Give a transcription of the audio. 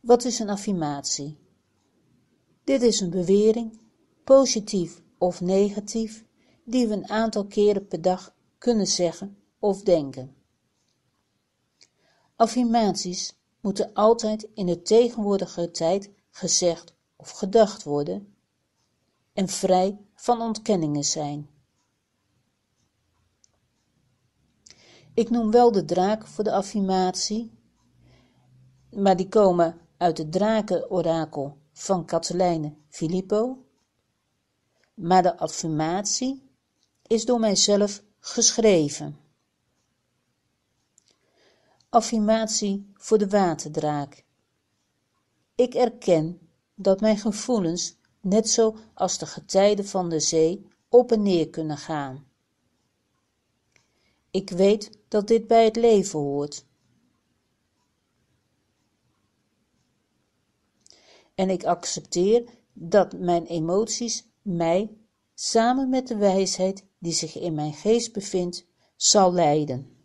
Wat is een affirmatie? Dit is een bewering, positief of negatief, die we een aantal keren per dag kunnen zeggen of denken. Affirmaties moeten altijd in de tegenwoordige tijd gezegd of gedacht worden en vrij van ontkenningen zijn. Ik noem wel de draak voor de affirmatie, maar die komen uit het drakenorakel van Katelijne Filippo, maar de affirmatie is door mijzelf geschreven. Affirmatie voor de waterdraak. Ik erken dat mijn gevoelens, net zo als de getijden van de zee, op en neer kunnen gaan. Ik weet dat dit bij het leven hoort en ik accepteer dat mijn emoties mij, samen met de wijsheid die zich in mijn geest bevindt, zal leiden.